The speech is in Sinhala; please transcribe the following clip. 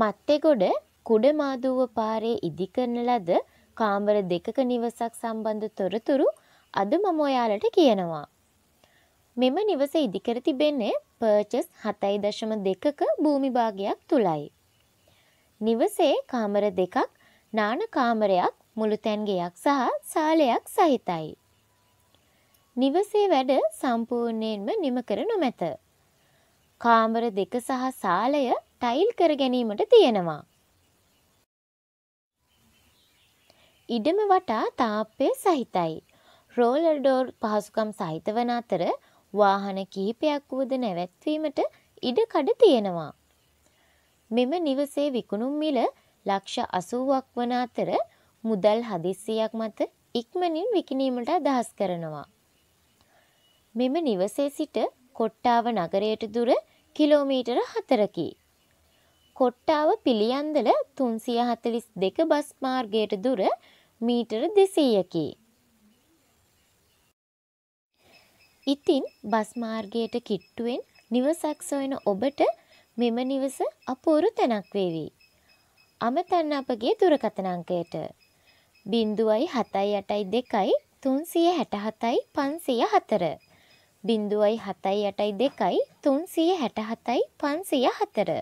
මත්තෙගොඩ කුඩමාදුව පාරේ ඉදිකරන ලද කාමර දෙකක නිවසක් සම්බන්ධ තොරතුරු අද මම ඔයාලට කියනවා. මෙම නිවස ඉදිකර තිබෙන්නේ පර්චස් හතයි දශම දෙකක භූමිභාගයක් තුළයි. නිවසේ කාමර දෙකක් නාන කාමරයක් මුළුතැන්ගයක් සහ සාලයක් සහිතයි. නිවසේ වැඩ සම්පූර්ණයෙන්ම නිම කර නොමැත. කාමර දෙක සහ සාලය ටයිල් කර ගැනීමට තියෙනවා. ඉඩම වටා තාප්පය සහිතයි. රෝලර් ඩෝර් පහසුකම් සහිත වන අතර වාහන කිහිපයක් වුවද නැවැත්වීමට ඉඩකඩ තියෙනවා. මෙම නිවසේ විකුණුම් මිල ලක්ෂ අසූුවක් වන අතර මුදල් හදිස්සියක් මත ඉක්මනින් විකිනීමට අදහස් කරනවා. මෙම නිවසේ සිට කොට්ටාව නගරයට දුර කිලෝමීටර හතරකි. කොට්ටාව පිළියන්දල තුන්සිය හතලිස් දෙක බස් මාර්ගයට දුර මීටර දෙසීයකි. ඉතින් බස්මාර්ගයට කිට්ටුවෙන් නිවසක් සොයන ඔබට මෙම නිවස අපූරු තැනක් වේවි. අමතන්න අපගේ දුරකතනංකයට. බින්දුවයි හතයි යටයි දෙකයි තුන්සිය හැටහතයි පන්සිය හතර. බින්දුවයි හතයි යටයි දෙකයි තුන්සිය හැටහතයි පන්සිය හතර.